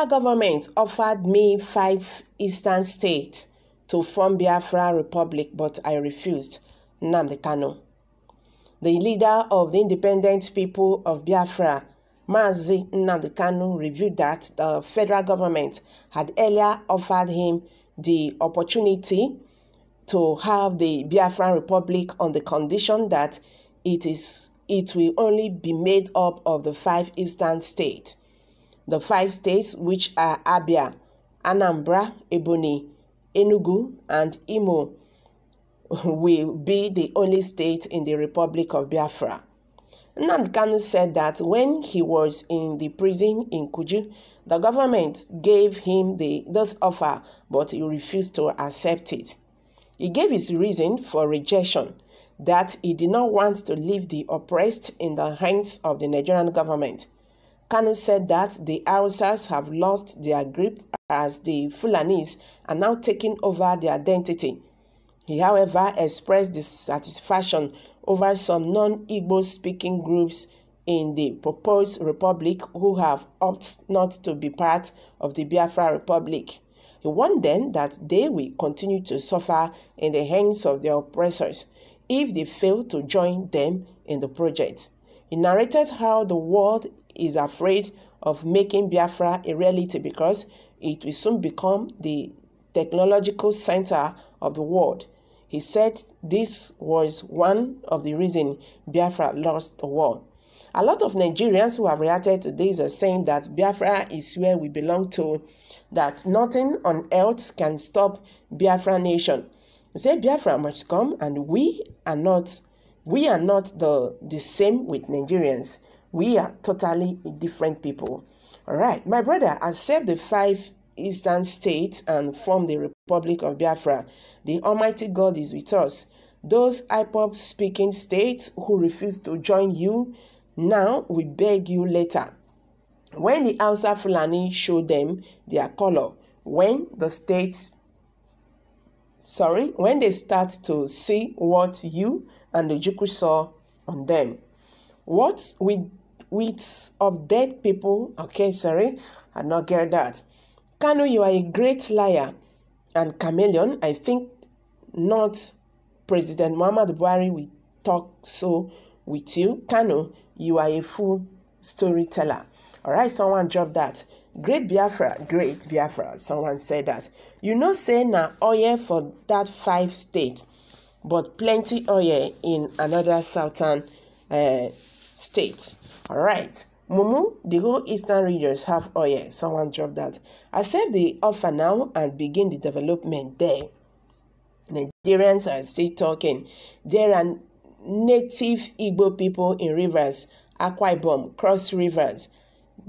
federal government offered me five eastern states to form Biafra Republic, but I refused. Nnamdi Kanu. The leader of the independent people of Biafra, Mazi Nnamdi Kanu, revealed that the federal government had earlier offered him the opportunity to have the Biafra Republic on the condition that it is it will only be made up of the five eastern states the five states which are Abia, Anambra, Ebonyi, Enugu and Imo will be the only state in the Republic of Biafra. Nnamdi Kanu said that when he was in the prison in Kuju, the government gave him the, this offer, but he refused to accept it. He gave his reason for rejection that he did not want to leave the oppressed in the hands of the Nigerian government. Kanu said that the Hausas have lost their grip as the Fulanis are now taking over their identity. He, however, expressed dissatisfaction over some non Igbo speaking groups in the proposed republic who have opted not to be part of the Biafra Republic. He warned them that they will continue to suffer in the hands of their oppressors if they fail to join them in the project. He narrated how the world is afraid of making Biafra a reality because it will soon become the technological center of the world. He said this was one of the reasons Biafra lost the war. A lot of Nigerians who have reacted to this are saying that Biafra is where we belong to, that nothing on earth can stop Biafra nation. They say Biafra must come and we are not we are not the, the same with Nigerians. We are totally different people. All right, my brother, accept the five eastern states and form the Republic of Biafra. The Almighty God is with us. Those IPOP speaking states who refuse to join you now, we beg you later. When the Hausa Fulani show them their color, when the states sorry, when they start to see what you and the Juku saw on them. What with with of dead people? Okay, sorry, I not get that. Kanu, you are a great liar, and chameleon. I think not. President Muhammad Buhari will talk so with you. Kanu, you are a fool storyteller. All right, someone drop that. Great Biafra, great Biafra. Someone said that. You know, say na oil for that five states, but plenty oil in another southern uh, All right. Mumu, the whole eastern regions have Oh yeah, someone dropped that. Accept the offer now and begin the development there. Nigerians are still talking. There are native Igbo people in rivers, Akwa Ibom, Cross Rivers,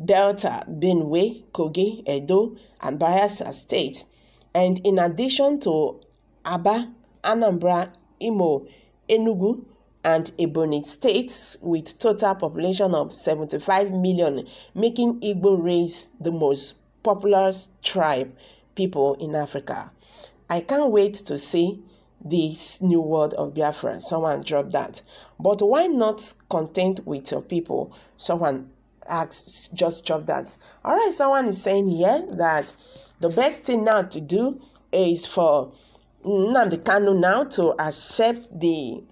Delta, Benue, Kogi, Edo, and Bayelsa states. And in addition to Aba, Anambra, Imo, Enugu, and Ebony states with total population of 75 million, making Igbo race the most popular tribe people in Africa. I can't wait to see this new world of Biafra. Someone dropped that. But why not content with your people? Someone asks, just drop that. All right, someone is saying here that the best thing now to do is for Nnamdi Kanu now to accept the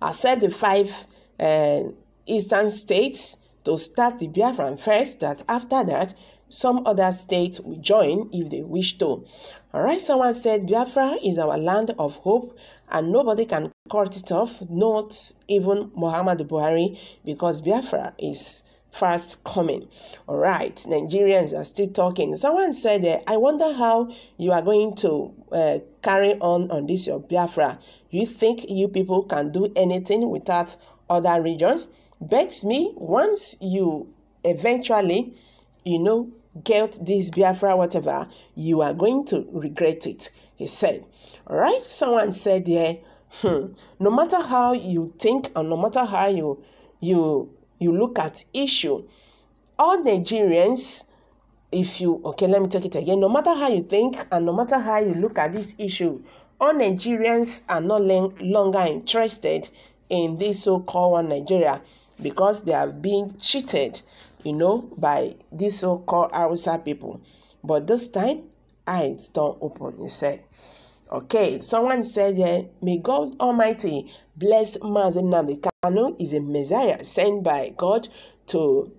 I said the five uh, eastern states to start the Biafran first, that after that, some other states will join if they wish to. Alright, someone said Biafra is our land of hope and nobody can cut it off, not even Muhammad Buhari, because Biafra is fast coming. All right, Nigerians are still talking. Someone said, uh, I wonder how you are going to uh, carry on on this your Biafra. You think you people can do anything without other regions? Begs me, once you eventually, you know, get this Biafra, whatever, you are going to regret it, he said. All right, someone said, yeah, hmm, no matter how you think and no matter how you you you look at issue. All Nigerians, if you, okay, let me take it again. No matter how you think and no matter how you look at this issue, all Nigerians are no longer interested in this so-called one Nigeria because they are being cheated, you know, by this so-called Hausa people. But this time, eyes don't open, You said. Okay, someone said, uh, May God Almighty bless Mazen Kanu is a Messiah sent by God to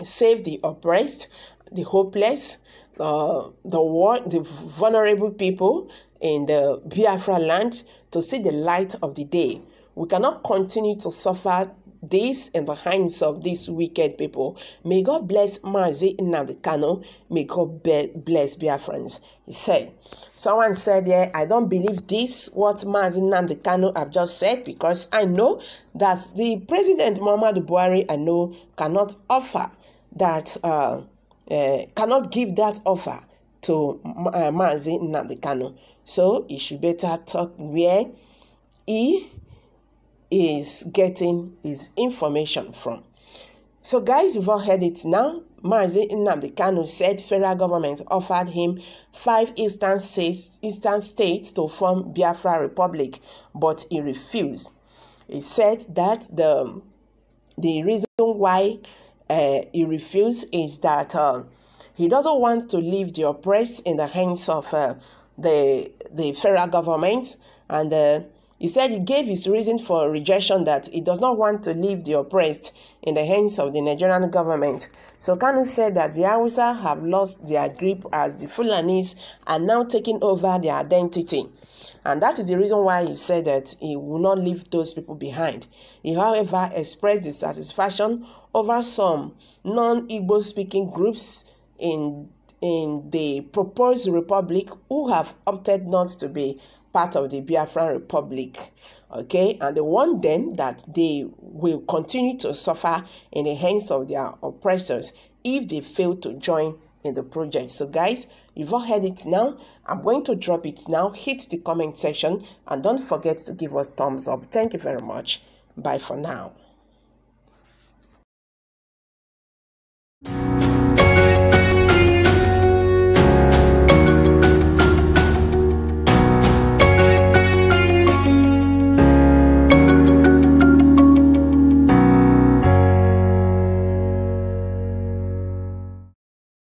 save the oppressed, the hopeless, uh, the war, the vulnerable people in the Biafra land to see the light of the day. We cannot continue to suffer this in the hands of these wicked people. May God bless Mazi Nnamdi May God bless Biafrans. He said, someone said, yeah, I don't believe this, what Mazi Nnamdi have just said, because I know that the President Muhammadu Buhari, I know, cannot offer that, uh, uh, cannot give that offer to uh, Mazi Nnamdi So he should better talk where he is getting his information from. So guys, you've all heard it now. Marzi Nnamdi Kanu said federal government offered him five eastern states, eastern states to form Biafra Republic, but he refused. He said that the, the reason why uh, he refused is that uh, he doesn't want to leave the oppressed in the hands of uh, the, the federal government and uh, he said he gave his reason for rejection that he does not want to leave the oppressed in the hands of the Nigerian government. So Kanu said that the Hausa have lost their grip as the Fulanis are now taking over their identity. And that is the reason why he said that he will not leave those people behind. He, however, expressed dissatisfaction over some non-Igbo speaking groups in in the proposed republic who have opted not to be part of the Biafran Republic. Okay, and they warn them that they will continue to suffer in the hands of their oppressors if they fail to join in the project. So, guys, you've all heard it now. I'm going to drop it now. Hit the comment section and don't forget to give us thumbs up. Thank you very much. Bye for now.